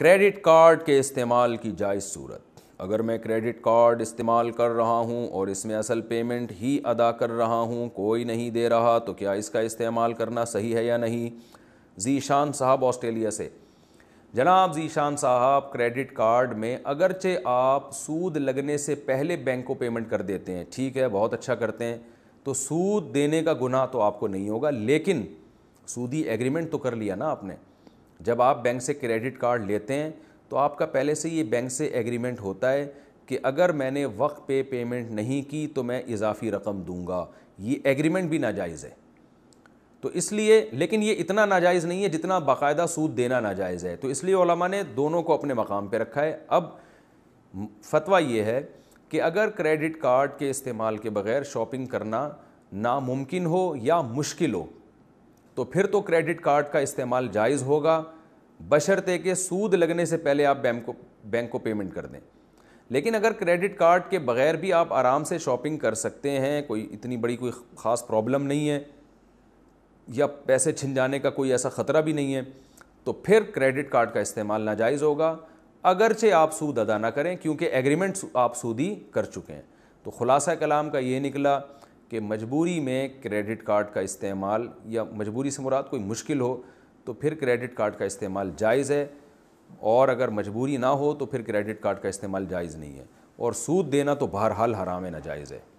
credit card के इस्तेमाल की जायज़ सूरत अगर मैं क्रेडिट कार्ड इस्तेमाल कर रहा हूँ और इसमें असल पेमेंट ही अदा कर रहा हूँ कोई नहीं दे रहा तो क्या इसका इस्तेमाल करना सही है या नहीं जीशान साहब ऑस्ट्रेलिया से जनाब जीशान साहब क्रेडिट कार्ड में अगरचे आप सूद लगने से पहले बैंक को पेमेंट कर देते हैं ठीक है बहुत अच्छा करते हैं तो सूद देने का गुनाह तो आपको नहीं होगा लेकिन सूदी एग्रीमेंट तो कर लिया ना आपने जब आप बैंक से क्रेडिट कार्ड लेते हैं तो आपका पहले से ये बैंक से एग्रीमेंट होता है कि अगर मैंने वक्त पे पेमेंट नहीं की तो मैं इजाफी रकम दूंगा ये एग्रीमेंट भी नाजायज़ है तो इसलिए लेकिन ये इतना नाजायज़ नहीं है जितना बाकायदा सूद देना नाजायज़ है तो इसलिए ने दोनों को अपने मकाम पर रखा है अब फतवा ये है कि अगर क्रेडिट कार्ड के इस्तेमाल के बग़ैर शॉपिंग करना नामुमकिन हो या मुश्किल हो तो फिर तो क्रेडिट कार्ड का इस्तेमाल जायज़ होगा बशर्ते के सूद लगने से पहले आप बैंक को बैंक को पेमेंट कर दें लेकिन अगर क्रेडिट कार्ड के बग़ैर भी आप आराम से शॉपिंग कर सकते हैं कोई इतनी बड़ी कोई ख़ास प्रॉब्लम नहीं है या पैसे छिन जाने का कोई ऐसा ख़तरा भी नहीं है तो फिर क्रेडिट कार्ड का इस्तेमाल नाजायज़ होगा अगरचे आप सूद अदा ना करें क्योंकि एग्रीमेंट आप सूदी कर चुके हैं तो ख़ुलासा कलाम का ये निकला कि मजबूरी में क्रेडिट कार्ड का इस्तेमाल या मजबूरी से मुराद कोई मुश्किल हो तो फिर क्रेडिट कार्ड का इस्तेमाल जायज़ है और अगर मजबूरी ना हो तो फिर क्रेडिट कार्ड का इस्तेमाल जायज़ नहीं है और सूद देना तो बहरहाल हराम नाजायज़ है